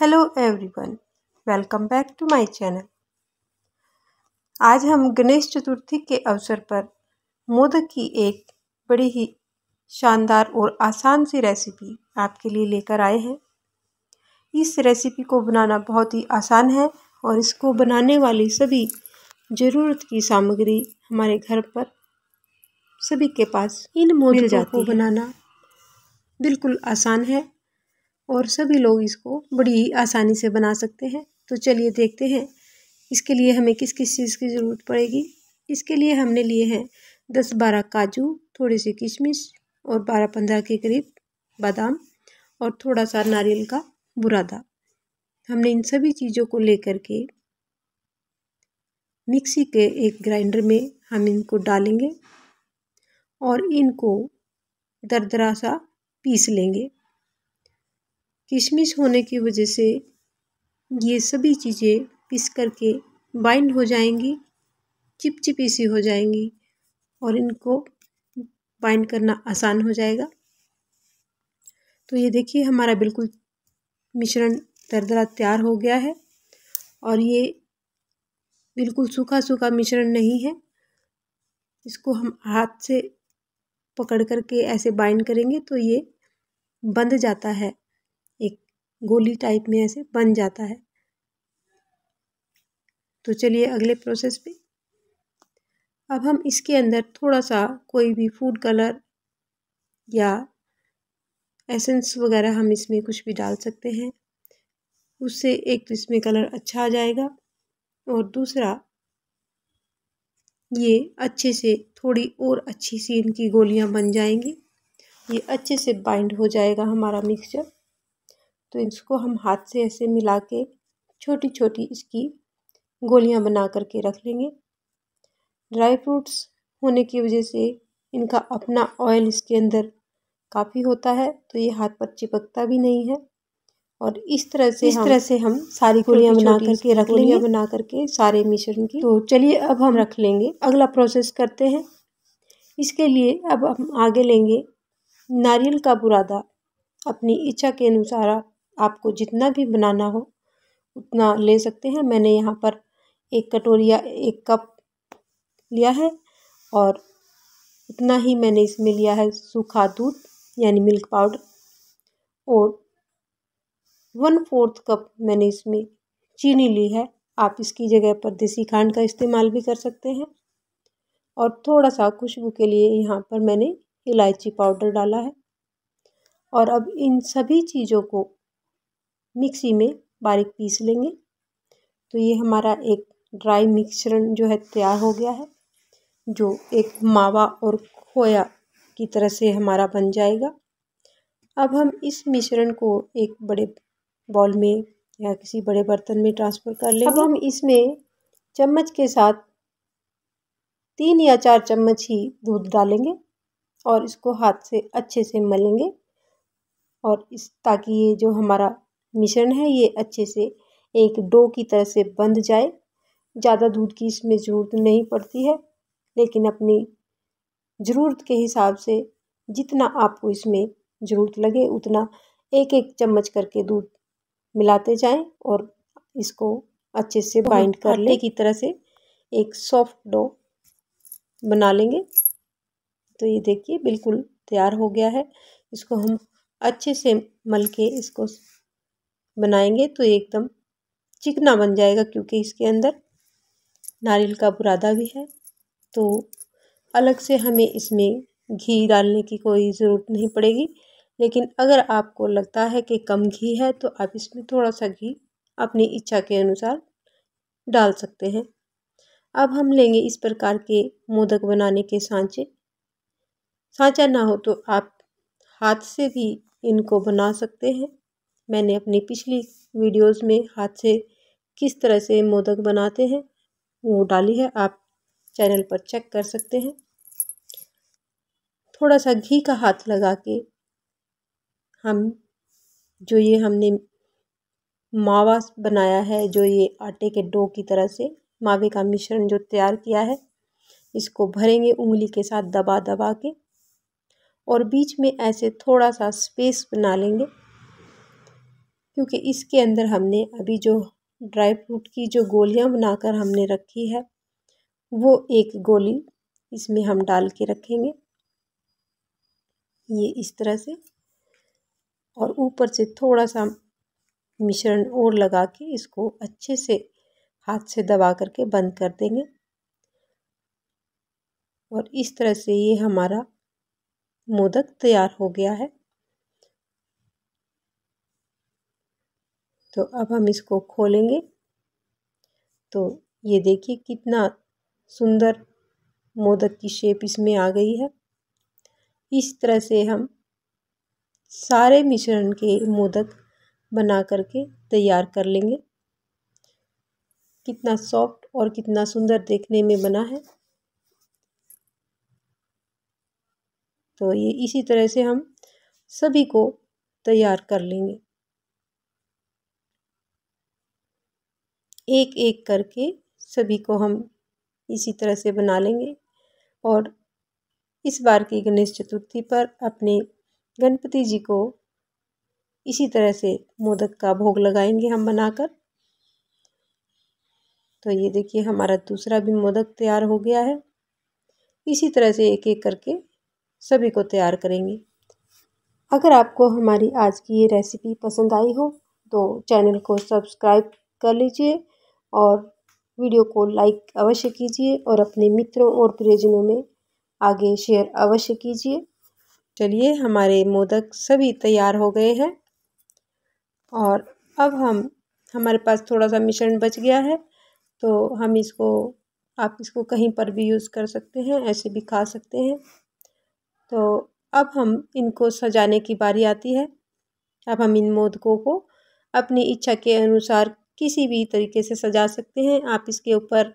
hello everyone welcome back to my channel आज हम गणेश चतुर्थी के अवसर पर मोदक की एक बड़ी ही शानदार और आसान सी रेसिपी आपके लिए लेकर आए हैं इस रेसिपी को बनाना बहुत ही आसान है और इसको बनाने वाली सभी ज़रूरत की सामग्री हमारे घर पर सभी के पास इन मोदक को बनाना बिल्कुल आसान है और सभी लोग इसको बड़ी ही आसानी से बना सकते हैं तो चलिए देखते हैं इसके लिए हमें किस किस चीज़ की ज़रूरत पड़ेगी इसके लिए हमने लिए हैं दस बारह काजू थोड़े से किशमिश और बारह पंद्रह के करीब बादाम और थोड़ा सा नारियल का बुरादा हमने इन सभी चीज़ों को लेकर के मिक्सी के एक ग्राइंडर में हम इनको डालेंगे और इनको दरदरा सा पीस लेंगे किशमिश होने की वजह से ये सभी चीज़ें पिस करके बाइंड हो जाएंगी चिपचिपी सी हो जाएंगी और इनको बाइंड करना आसान हो जाएगा तो ये देखिए हमारा बिल्कुल मिश्रण दरदरा तैयार हो गया है और ये बिल्कुल सूखा सूखा मिश्रण नहीं है इसको हम हाथ से पकड़ करके ऐसे बाइंड करेंगे तो ये बंध जाता है गोली टाइप में ऐसे बन जाता है तो चलिए अगले प्रोसेस पे अब हम इसके अंदर थोड़ा सा कोई भी फूड कलर या एसेंस वगैरह हम इसमें कुछ भी डाल सकते हैं उससे एक तो इसमें कलर अच्छा आ जाएगा और दूसरा ये अच्छे से थोड़ी और अच्छी सी इनकी गोलियां बन जाएंगी ये अच्छे से बाइंड हो जाएगा हमारा मिक्सचर तो इसको हम हाथ से ऐसे मिला के छोटी छोटी इसकी गोलियां बना करके रख लेंगे ड्राई फ्रूट्स होने की वजह से इनका अपना ऑयल इसके अंदर काफ़ी होता है तो ये हाथ पर चिपकता भी नहीं है और इस तरह से इस तरह से हम सारी गोलियां बना करके रख लेंगे बना करके सारे मिश्रण की तो चलिए अब हम रख लेंगे अगला प्रोसेस करते हैं इसके लिए अब हम आगे लेंगे नारियल का बुरादा अपनी इच्छा के अनुसार आप आपको जितना भी बनाना हो उतना ले सकते हैं मैंने यहाँ पर एक कटोरिया एक कप लिया है और उतना ही मैंने इसमें लिया है सूखा दूध यानी मिल्क पाउडर और वन फोर्थ कप मैंने इसमें चीनी ली है आप इसकी जगह पर देसी खांड का इस्तेमाल भी कर सकते हैं और थोड़ा सा खुशबू के लिए यहाँ पर मैंने इलायची पाउडर डाला है और अब इन सभी चीज़ों को मिक्सी में बारीक पीस लेंगे तो ये हमारा एक ड्राई मिक्सरण जो है तैयार हो गया है जो एक मावा और खोया की तरह से हमारा बन जाएगा अब हम इस मिश्रण को एक बड़े बॉल में या किसी बड़े बर्तन में ट्रांसफ़र कर लेंगे अब हम इसमें चम्मच के साथ तीन या चार चम्मच ही दूध डालेंगे और इसको हाथ से अच्छे से मलेंगे और इस ताकि ये जो हमारा मिश्रण है ये अच्छे से एक डो की तरह से बंध जाए ज़्यादा दूध की इसमें ज़रूरत नहीं पड़ती है लेकिन अपनी ज़रूरत के हिसाब से जितना आपको इसमें ज़रूरत लगे उतना एक एक चम्मच करके दूध मिलाते जाएं और इसको अच्छे से तो बाइंड कर ले की तरह से एक सॉफ्ट डो बना लेंगे तो ये देखिए बिल्कुल तैयार हो गया है इसको हम अच्छे से मल के इसको बनाएंगे तो एकदम चिकना बन जाएगा क्योंकि इसके अंदर नारियल का बुरादा भी है तो अलग से हमें इसमें घी डालने की कोई ज़रूरत नहीं पड़ेगी लेकिन अगर आपको लगता है कि कम घी है तो आप इसमें थोड़ा सा घी अपनी इच्छा के अनुसार डाल सकते हैं अब हम लेंगे इस प्रकार के मोदक बनाने के सांचे सांचा ना हो तो आप हाथ से भी इनको बना सकते हैं मैंने अपनी पिछली वीडियोस में हाथ से किस तरह से मोदक बनाते हैं वो डाली है आप चैनल पर चेक कर सकते हैं थोड़ा सा घी का हाथ लगा के हम जो ये हमने मावा बनाया है जो ये आटे के डो की तरह से मावे का मिश्रण जो तैयार किया है इसको भरेंगे उंगली के साथ दबा दबा के और बीच में ऐसे थोड़ा सा स्पेस बना लेंगे क्योंकि इसके अंदर हमने अभी जो ड्राई फ्रूट की जो गोलियां बनाकर हमने रखी है वो एक गोली इसमें हम डाल के रखेंगे ये इस तरह से और ऊपर से थोड़ा सा मिश्रण और लगा के इसको अच्छे से हाथ से दबा करके बंद कर देंगे और इस तरह से ये हमारा मोदक तैयार हो गया है तो अब हम इसको खोलेंगे तो ये देखिए कितना सुंदर मोदक की शेप इसमें आ गई है इस तरह से हम सारे मिश्रण के मोदक बना करके तैयार कर लेंगे कितना सॉफ्ट और कितना सुंदर देखने में बना है तो ये इसी तरह से हम सभी को तैयार कर लेंगे एक एक करके सभी को हम इसी तरह से बना लेंगे और इस बार की गणेश चतुर्थी पर अपने गणपति जी को इसी तरह से मोदक का भोग लगाएंगे हम बनाकर तो ये देखिए हमारा दूसरा भी मोदक तैयार हो गया है इसी तरह से एक एक करके सभी को तैयार करेंगे अगर आपको हमारी आज की ये रेसिपी पसंद आई हो तो चैनल को सब्सक्राइब कर लीजिए और वीडियो को लाइक अवश्य कीजिए और अपने मित्रों और प्रियजनों में आगे शेयर अवश्य कीजिए चलिए हमारे मोदक सभी तैयार हो गए हैं और अब हम हमारे पास थोड़ा सा मिश्रण बच गया है तो हम इसको आप इसको कहीं पर भी यूज़ कर सकते हैं ऐसे भी खा सकते हैं तो अब हम इनको सजाने की बारी आती है अब हम इन मोदकों को अपनी इच्छा के अनुसार किसी भी तरीके से सजा सकते हैं आप इसके ऊपर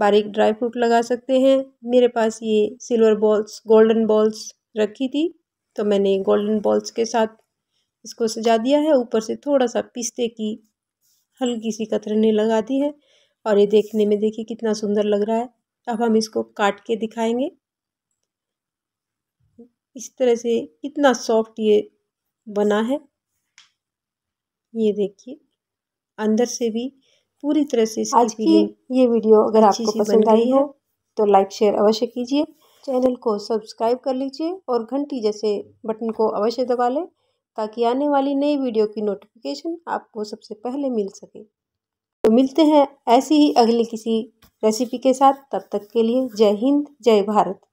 बारीक ड्राई फ्रूट लगा सकते हैं मेरे पास ये सिल्वर बॉल्स गोल्डन बॉल्स रखी थी तो मैंने गोल्डन बॉल्स के साथ इसको सजा दिया है ऊपर से थोड़ा सा पिस्ते की हल्की सी कतरने लगा दी है और ये देखने में देखिए कितना सुंदर लग रहा है अब हम इसको काट के दिखाएंगे इस तरह से कितना सॉफ्ट ये बना है ये देखिए अंदर से भी पूरी तरह से आज की ये वीडियो अगर आपको पसंद आई हो तो लाइक शेयर अवश्य कीजिए चैनल को सब्सक्राइब कर लीजिए और घंटी जैसे बटन को अवश्य दबा लें ताकि आने वाली नई वीडियो की नोटिफिकेशन आपको सबसे पहले मिल सके तो मिलते हैं ऐसी ही अगली किसी रेसिपी के साथ तब तक के लिए जय हिंद जय भारत